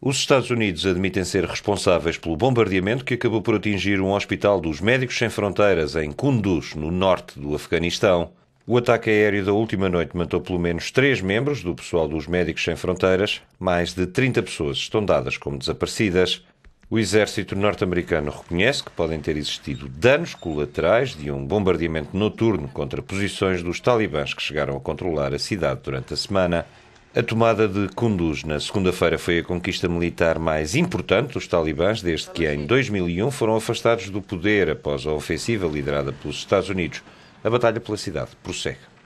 Os Estados Unidos admitem ser responsáveis pelo bombardeamento que acabou por atingir um hospital dos Médicos Sem Fronteiras em Kunduz, no norte do Afeganistão. O ataque aéreo da última noite matou pelo menos três membros do pessoal dos Médicos Sem Fronteiras. Mais de 30 pessoas estão dadas como desaparecidas. O exército norte-americano reconhece que podem ter existido danos colaterais de um bombardeamento noturno contra posições dos talibãs que chegaram a controlar a cidade durante a semana. A tomada de Kunduz na segunda-feira foi a conquista militar mais importante dos talibãs desde que em 2001 foram afastados do poder após a ofensiva liderada pelos Estados Unidos. A batalha pela cidade prossegue.